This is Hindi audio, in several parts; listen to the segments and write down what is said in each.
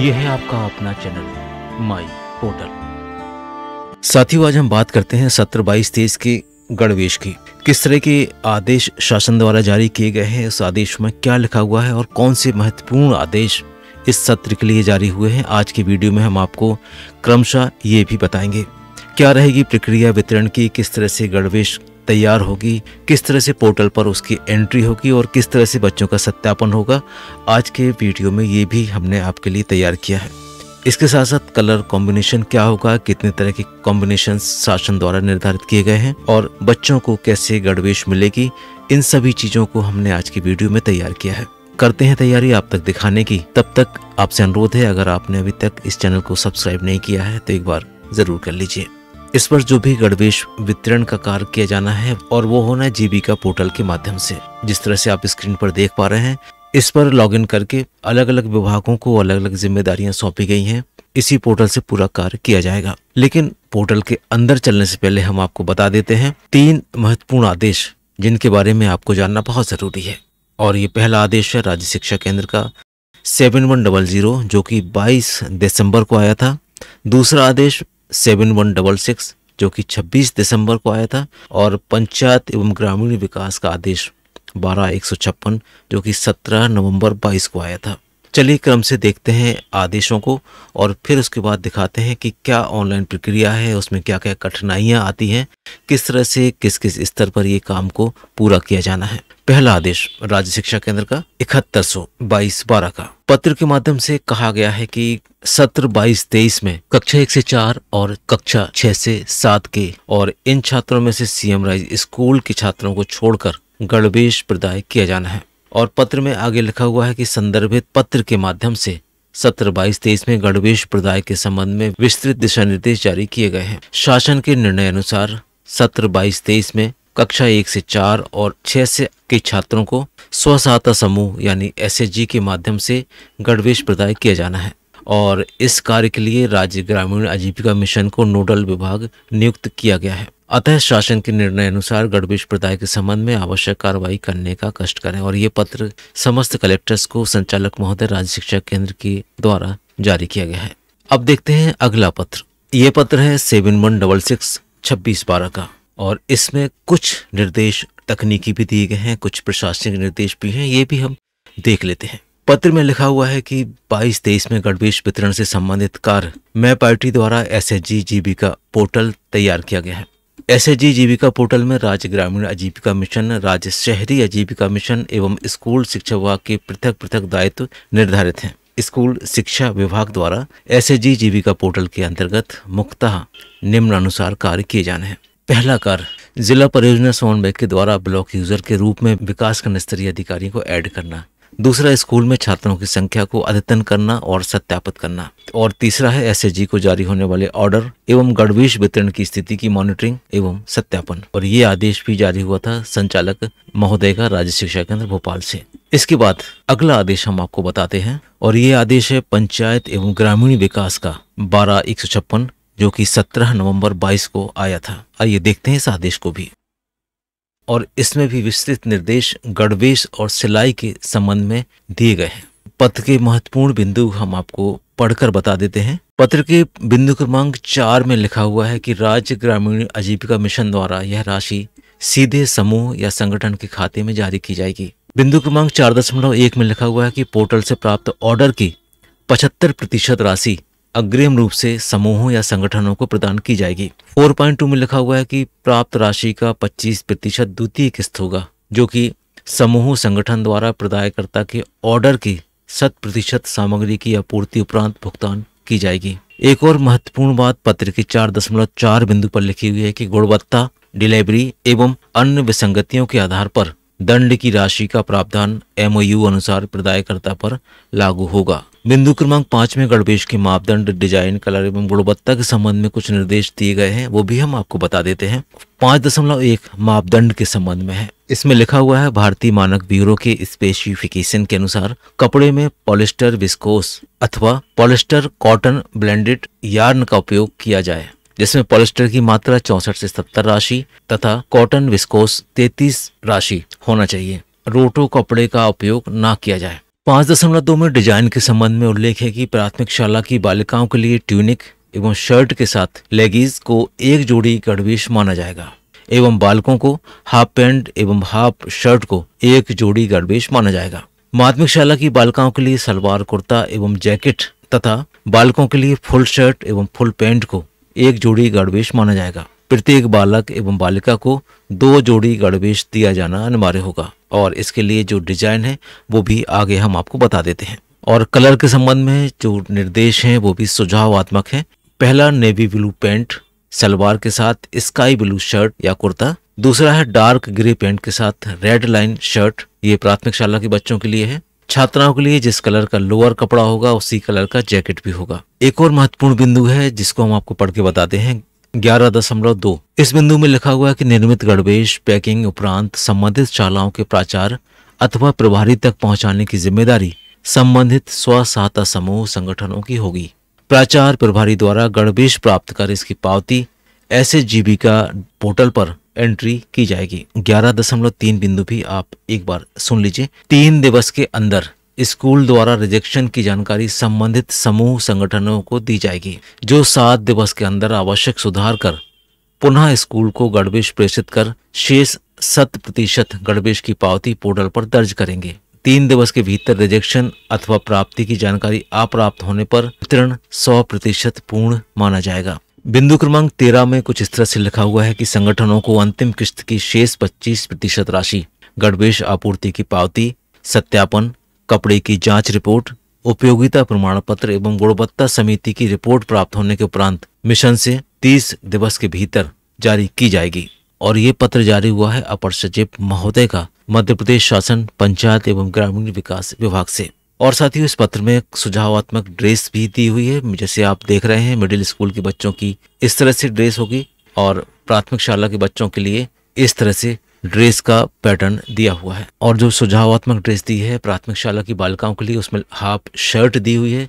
यह है आपका अपना चैनल माई पोर्टल साथियों आज हम बात करते हैं सत्र बाईस तेईस के गणवेश की किस तरह के आदेश शासन द्वारा जारी किए गए हैं इस आदेश में क्या लिखा हुआ है और कौन से महत्वपूर्ण आदेश इस सत्र के लिए जारी हुए हैं आज की वीडियो में हम आपको क्रमशः ये भी बताएंगे क्या रहेगी प्रक्रिया वितरण की किस तरह से गणवेश तैयार होगी किस तरह से पोर्टल पर उसकी एंट्री होगी और किस तरह से बच्चों का सत्यापन होगा आज के वीडियो में ये भी हमने आपके लिए तैयार किया है इसके साथ साथ कलर कॉम्बिनेशन क्या होगा कितने तरह के कॉम्बिनेशन शासन द्वारा निर्धारित किए गए हैं और बच्चों को कैसे गढ़वेश मिलेगी इन सभी चीज़ों को हमने आज की वीडियो में तैयार किया है करते हैं तैयारी आप तक दिखाने की तब तक आपसे अनुरोध है अगर आपने अभी तक इस चैनल को सब्सक्राइब नहीं किया है तो एक बार ज़रूर कर लीजिए इस पर जो भी गणवेश वितरण का कार्य किया जाना है और वो होना है जीविका पोर्टल के माध्यम से जिस तरह से आप स्क्रीन पर देख पा रहे हैं इस पर लॉगिन करके अलग अलग विभागों को अलग अलग जिम्मेदारियां सौंपी गई हैं इसी पोर्टल से पूरा कार्य किया जाएगा लेकिन पोर्टल के अंदर चलने से पहले हम आपको बता देते हैं तीन महत्वपूर्ण आदेश जिनके बारे में आपको जानना बहुत जरूरी है और ये पहला आदेश है राज्य शिक्षा केंद्र का सेवन वन डबल जीरो जो कि 22 दिसंबर को आया था दूसरा आदेश सेवन वन डबल सिक्स जो कि 26 दिसंबर को आया था और पंचायत एवं ग्रामीण विकास का आदेश बारह एक सौ छप्पन जो कि 17 नवंबर 22 को आया था चलिए क्रम से देखते हैं आदेशों को और फिर उसके बाद दिखाते हैं कि क्या ऑनलाइन प्रक्रिया है उसमें क्या क्या कठिनाइयाँ आती हैं किस तरह से किस किस स्तर पर ये काम को पूरा किया जाना है पहला आदेश राज्य शिक्षा केंद्र का इकहत्तर सौ बाईस बारह का पत्र के माध्यम से कहा गया है कि सत्र बाईस तेईस में कक्षा एक से चार और कक्षा छह से सात के और इन छात्रों में से सीएम राइज स्कूल के छात्रों को छोड़कर गणवेश प्रदाय किया जाना है और पत्र में आगे लिखा हुआ है कि संदर्भित पत्र के माध्यम से सत्र बाईस तेईस में गणवेश प्रदाय के संबंध में विस्तृत दिशा निर्देश जारी किए गए हैं शासन के निर्णय अनुसार सत्र बाईस तेईस में कक्षा एक से चार और छह से के छात्रों को सहायता समूह यानी एस के माध्यम से गणवेश प्रदाय किया जाना है और इस कार्य के लिए राज्य ग्रामीण आजीविका मिशन को नोडल विभाग नियुक्त किया गया है अतः शासन के निर्णय अनुसार गढ़वेश प्रदाय के संबंध में आवश्यक कार्रवाई करने का कष्ट करें और ये पत्र समस्त कलेक्टर्स को संचालक महोदय राज्य शिक्षा केंद्र के द्वारा जारी किया गया है अब देखते हैं अगला पत्र ये पत्र है सेवन वन डबल सिक्स छब्बीस बारह का और इसमें कुछ निर्देश तकनीकी भी दिए गए हैं कुछ प्रशासनिक निर्देश भी हैं ये भी हम देख लेते हैं पत्र में लिखा हुआ है कि 22 तेईस में गणवेश वितरण से संबंधित कार्य मैपार्टी पार्टी द्वारा एस एच जी जीबी का पोर्टल तैयार किया गया है एस एच जीविका पोर्टल में राज्य ग्रामीण आजीविका मिशन राज्य शहरी आजीविका मिशन एवं स्कूल शिक्षा विभाग के पृथक पृथक दायित्व निर्धारित हैं स्कूल शिक्षा विभाग द्वारा एस एच जीविका पोर्टल के अंतर्गत मुख्यतः निम्नानुसार कार्य किए जाने हैं पहला कार्य जिला परियोजना समन्वय के द्वारा ब्लॉक यूजर के रूप में विकास खंड स्तरीय अधिकारी को ऐड करना दूसरा स्कूल में छात्रों की संख्या को अद्यतन करना और सत्यापित करना और तीसरा है एस को जारी होने वाले ऑर्डर एवं गणवेश वितरण की स्थिति की मॉनिटरिंग एवं सत्यापन और ये आदेश भी जारी हुआ था संचालक महोदय का राज्य शिक्षा केंद्र भोपाल से इसके बाद अगला आदेश हम आपको बताते हैं और ये आदेश है पंचायत एवं ग्रामीण विकास का बारह एक जो कि 17 नवंबर 22 को आया था आइए देखते हैं इस आदेश को भी और इसमें भी विस्तृत निर्देश गणवेश और सिलाई के संबंध में दिए गए हैं पत्र के महत्वपूर्ण बिंदु हम आपको पढ़कर बता देते हैं पत्र के बिंदु क्रमांक चार में लिखा हुआ है कि राज्य ग्रामीण आजीविका मिशन द्वारा यह राशि सीधे समूह या संगठन के खाते में जारी की जाएगी बिंदु क्रमांक चार दशमलव एक में लिखा हुआ है कि पोर्टल से प्राप्त ऑर्डर की पचहत्तर प्रतिशत राशि अग्रिम रूप से समूहों या संगठनों को प्रदान की जाएगी 4.2 में लिखा हुआ है कि प्राप्त राशि का 25 प्रतिशत द्वितीय किस्त होगा जो कि समूह संगठन द्वारा प्रदायकर्ता के ऑर्डर की शत प्रतिशत सामग्री की आपूर्ति उपरांत भुगतान की जाएगी एक और महत्वपूर्ण बात पत्र की चार दशमलव चार बिंदु पर लिखी हुई है कि गुणवत्ता डिलीवरी एवं अन्य विसंगतियों के आधार पर दंड की राशि का प्रावधान एमओयू अनुसार प्रदायकर्ता पर लागू होगा बिंदु क्रमांक पांच में गणवेश के मापदंड डिजाइन कलर एवं गुणवत्ता के संबंध में कुछ निर्देश दिए गए हैं वो भी हम आपको बता देते हैं पाँच दशमलव एक मापदंड के संबंध में है इसमें लिखा हुआ है भारतीय मानक ब्यूरो के स्पेसिफिकेशन के अनुसार कपड़े में पॉलिस्टर विस्कोस अथवा पॉलिस्टर कॉटन ब्लेंडेड यार्न का उपयोग किया जाए जिसमें पॉलिस्टर की मात्रा चौसठ से सत्तर राशि तथा कॉटन विस्कोस तैतीस राशि होना चाहिए रोटो कपड़े का उपयोग ना किया जाए पांच दशमलव दो में डिजाइन के संबंध में उल्लेख है कि प्राथमिक शाला की बालिकाओं के लिए ट्यूनिक एवं शर्ट के साथ लेगीज को एक जोड़ी गढ़वेश माना जाएगा एवं बालकों को हाफ पैंट एवं हाफ शर्ट को एक जोड़ी गढ़वेश माना जाएगा माध्यमिक शाला की बालिकाओं के लिए सलवार कुर्ता एवं जैकेट तथा बालकों के लिए फुल शर्ट एवं फुल पैंट को एक जोड़ी गढ़वेश माना जाएगा प्रत्येक बालक एवं बालिका को दो जोड़ी गणवेश दिया जाना अनिवार्य होगा और इसके लिए जो डिजाइन है वो भी आगे हम आपको बता देते हैं और कलर के संबंध में जो निर्देश हैं वो भी सुझावात्मक हैं पहला नेवी ब्लू पैंट सलवार के साथ स्काई ब्लू शर्ट या कुर्ता दूसरा है डार्क ग्रे पेंट के साथ रेड लाइन शर्ट ये प्राथमिक शाला के बच्चों के लिए है छात्राओं के लिए जिस कलर का लोअर कपड़ा होगा उसी कलर का जैकेट भी होगा एक और महत्वपूर्ण बिंदु है जिसको हम आपको पढ़ के बताते हैं ग्यारह दशमलव दो इस बिंदु में लिखा हुआ है कि निर्मित गणवेश पैकिंग उपरांत संबंधित शालाओं के प्राचार अथवा प्रभारी तक पहुंचाने की जिम्मेदारी संबंधित स्व सहायता समूह संगठनों की होगी प्राचार प्रभारी द्वारा गणवेश प्राप्त कर इसकी पावती ऐसे जीविका पोर्टल पर एंट्री की जाएगी ग्यारह दशमलव तीन बिंदु भी आप एक बार सुन लीजिए तीन दिवस के अंदर स्कूल द्वारा रिजेक्शन की जानकारी संबंधित समूह संगठनों को दी जाएगी जो सात दिवस के अंदर आवश्यक सुधार कर पुनः स्कूल को गणवेश प्रेषित कर शेष शत प्रतिशत गणवेश की पावती पोर्टल पर दर्ज करेंगे तीन दिवस के भीतर रिजेक्शन अथवा प्राप्ति की जानकारी अप्राप्त होने पर वितरण सौ प्रतिशत पूर्ण माना जाएगा बिंदु क्रमांक तेरह में कुछ इस तरह से लिखा हुआ है कि संगठनों को अंतिम किस्त की शेष पच्चीस प्रतिशत राशि गणवेश आपूर्ति की पावती सत्यापन कपड़े की जांच रिपोर्ट उपयोगिता प्रमाण पत्र एवं गुणवत्ता समिति की रिपोर्ट प्राप्त होने के उपरांत मिशन से 30 दिवस के भीतर जारी की जाएगी और ये पत्र जारी हुआ है अपर सचिव महोदय का मध्य प्रदेश शासन पंचायत एवं ग्रामीण विकास विभाग से और साथ ही इस पत्र में सुझावात्मक ड्रेस भी दी हुई है जैसे आप देख रहे हैं मिडिल स्कूल के बच्चों की इस तरह से ड्रेस होगी और प्राथमिक शाला के बच्चों के लिए इस तरह से ड्रेस का पैटर्न दिया हुआ है और जो सुझावात्मक ड्रेस दी है प्राथमिक शाला की बालिकाओं के लिए उसमें हाफ शर्ट दी हुई है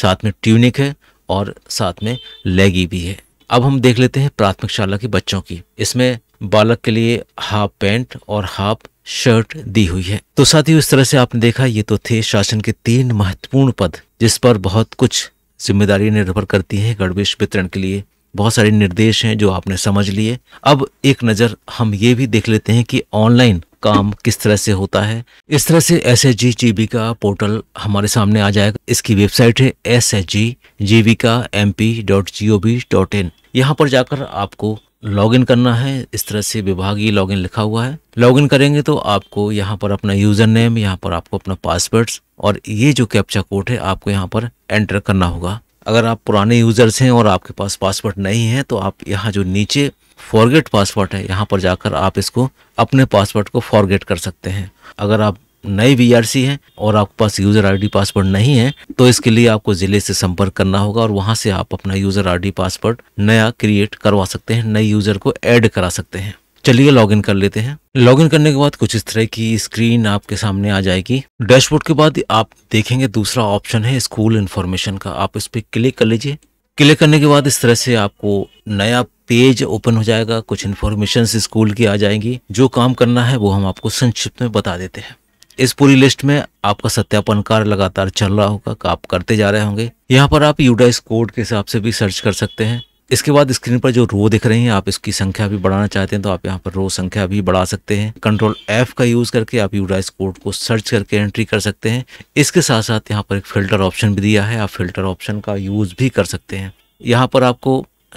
साथ में ट्यूनिक है और साथ में लेगी भी है अब हम देख लेते हैं प्राथमिक शाला के बच्चों की इसमें बालक के लिए हाफ पैंट और हाफ शर्ट दी हुई है तो साथियों इस तरह से आपने देखा ये तो थे शासन के तीन महत्वपूर्ण पद जिस पर बहुत कुछ जिम्मेदारी निर्भर करती है गणवेश वितरण के लिए बहुत सारे निर्देश हैं जो आपने समझ लिए अब एक नज़र हम ये भी देख लेते हैं कि ऑनलाइन काम किस तरह से होता है इस तरह से एस एच जी जी का पोर्टल हमारे सामने आ जाएगा इसकी वेबसाइट है एस एच जी जीविका का M P dot G O V dot in यहाँ पर जाकर आपको लॉगिन करना है इस तरह से विभागीय लॉगिन लिखा हुआ है लॉगिन करेंगे तो आपको यहाँ पर अपना यूजर नेम यहाँ पर आपको अपना पासवर्ड और ये जो कैप्चा कोड है आपको यहाँ पर एंटर करना होगा अगर आप पुराने यूज़र्स हैं और आपके पास पासवर्ड नहीं है तो आप यहाँ जो नीचे फॉरगेट पासवर्ड है यहाँ पर जाकर आप इसको अपने पासवर्ड को फॉरगेट कर सकते हैं अगर आप नए वी आर सी हैं और आपके पास यूज़र आईडी पासवर्ड नहीं है तो इसके लिए आपको ज़िले से संपर्क करना होगा और वहाँ से आप अपना यूज़र आईडी पासवर्ड नया क्रिएट करवा सकते हैं नए यूज़र को ऐड करा सकते हैं चलिए लॉगिन कर लेते हैं लॉगिन करने के बाद कुछ इस तरह की स्क्रीन आपके सामने आ जाएगी डैशबोर्ड के बाद आप देखेंगे दूसरा ऑप्शन है स्कूल इन्फॉर्मेशन का आप इस पर क्लिक कर लीजिए क्लिक करने के बाद इस तरह से आपको नया पेज ओपन हो जाएगा कुछ इन्फॉर्मेशन स्कूल की आ जाएंगी जो काम करना है वो हम आपको संक्षिप्त में बता देते हैं इस पूरी लिस्ट में आपका सत्यापन कार्य लगातार चल रहा होगा आप करते जा रहे होंगे यहाँ पर आप यूडाइस कोड के हिसाब से भी सर्च कर सकते हैं इसके बाद स्क्रीन पर जो रो दिख रही हैं आप इसकी संख्या भी बढ़ाना चाहते हैं तो आप यहाँ पर रो संख्या भी बढ़ा सकते हैं कंट्रोल एफ का यूज़ करके आप यूडाइस कोड को सर्च करके एंट्री कर सकते हैं इसके साथ साथ यहाँ पर एक फ़िल्टर ऑप्शन भी दिया है आप फ़िल्टर ऑप्शन का यूज़ भी कर सकते हैं यहाँ पर आपको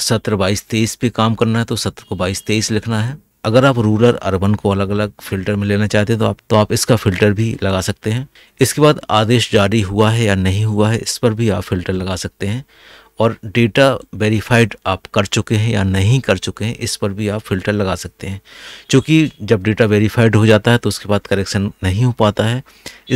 सत्र बाईस तेईस पे काम करना है तो सत्र को बाईस तेईस लिखना है अगर आप रूरल अर्बन को अलग अलग फिल्टर में लेना चाहते हैं तो आप तो आप इसका फिल्टर भी लगा सकते हैं इसके बाद आदेश जारी हुआ है या नहीं हुआ है इस पर भी आप फिल्टर लगा सकते हैं और डेटा वेरीफाइड आप कर चुके हैं या नहीं कर चुके हैं इस पर भी आप फिल्टर लगा सकते हैं क्योंकि जब डेटा वेरीफाइड हो जाता है तो उसके बाद करेक्शन नहीं हो पाता है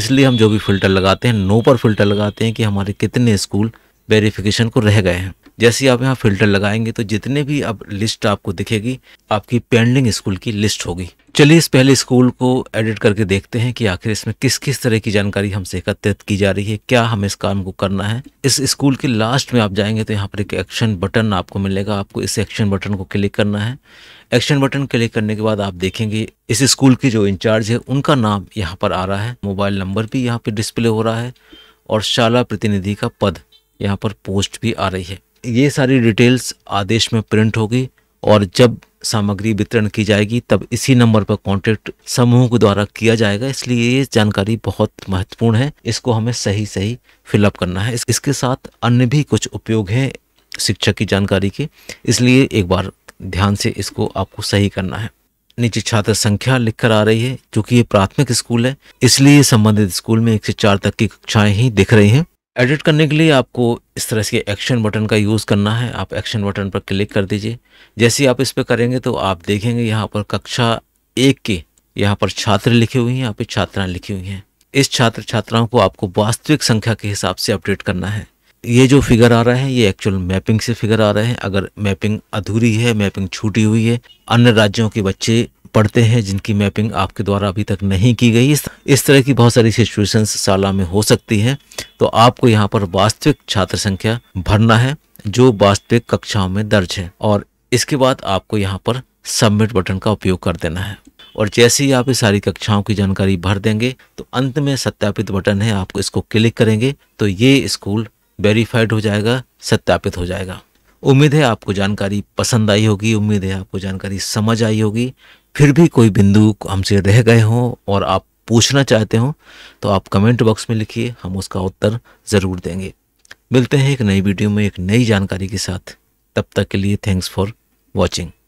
इसलिए हम जो भी फ़िल्टर लगाते हैं नो पर फिल्टर लगाते हैं कि हमारे कितने स्कूल वेरीफिकेशन को रह गए हैं जैसे आप यहाँ फिल्टर लगाएंगे तो जितने भी अब लिस्ट आपको दिखेगी आपकी पेंडिंग स्कूल की लिस्ट होगी चलिए इस पहले स्कूल को एडिट करके देखते हैं कि आखिर इसमें किस किस तरह की जानकारी हमसे एकत्रित की जा रही है क्या हमें इस काम को करना है इस स्कूल के लास्ट में आप जाएंगे तो यहाँ पर एक एक्शन बटन आपको मिलेगा आपको इस एक्शन बटन को क्लिक करना है एक्शन बटन क्लिक करने के बाद आप देखेंगे इस स्कूल के जो इंचार्ज है उनका नाम यहाँ पर आ रहा है मोबाइल नंबर भी यहाँ पर डिस्प्ले हो रहा है और शाला प्रतिनिधि का पद यहाँ पर पोस्ट भी आ रही है ये सारी डिटेल्स आदेश में प्रिंट होगी और जब सामग्री वितरण की जाएगी तब इसी नंबर पर कांटेक्ट समूह के द्वारा किया जाएगा इसलिए ये जानकारी बहुत महत्वपूर्ण है इसको हमें सही सही फिलअप करना है इसके साथ अन्य भी कुछ उपयोग हैं शिक्षक की जानकारी के इसलिए एक बार ध्यान से इसको आपको सही करना है नीचे छात्र संख्या लिख कर आ रही है क्योंकि ये प्राथमिक स्कूल है इसलिए संबंधित स्कूल में एक से चार तक की कक्षाएं ही दिख रही हैं एडिट करने के लिए आपको इस तरह के एक्शन बटन का यूज़ करना है आप एक्शन बटन पर क्लिक कर दीजिए जैसे आप इस पर करेंगे तो आप देखेंगे यहाँ पर कक्षा एक के यहाँ पर छात्र लिखे हुए हैं यहाँ पर छात्राएं लिखी हुई हैं इस छात्र छात्राओं को आपको वास्तविक संख्या के हिसाब से अपडेट करना है ये जो फिगर आ रहा है ये एक्चुअल मैपिंग से फिगर आ रहे हैं अगर मैपिंग अधूरी है मैपिंग छूटी हुई है अन्य राज्यों के बच्चे पढ़ते हैं जिनकी मैपिंग आपके द्वारा अभी तक नहीं की गई इस इस तरह की बहुत सारी सिचुएशंस शाला में हो सकती हैं तो आपको यहाँ पर वास्तविक छात्र संख्या भरना है जो वास्तविक कक्षाओं में दर्ज है और इसके बाद आपको यहाँ पर सबमिट बटन का उपयोग कर देना है और जैसे ही आप इस सारी कक्षाओं की जानकारी भर देंगे तो अंत में सत्यापित बटन है आप इसको क्लिक करेंगे तो ये स्कूल वेरीफाइड हो जाएगा सत्यापित हो जाएगा उम्मीद है आपको जानकारी पसंद आई होगी उम्मीद है आपको जानकारी समझ आई होगी फिर भी कोई बिंदु हमसे रह गए हों और आप पूछना चाहते हो तो आप कमेंट बॉक्स में लिखिए हम उसका उत्तर ज़रूर देंगे मिलते हैं एक नई वीडियो में एक नई जानकारी के साथ तब तक के लिए थैंक्स फॉर वॉचिंग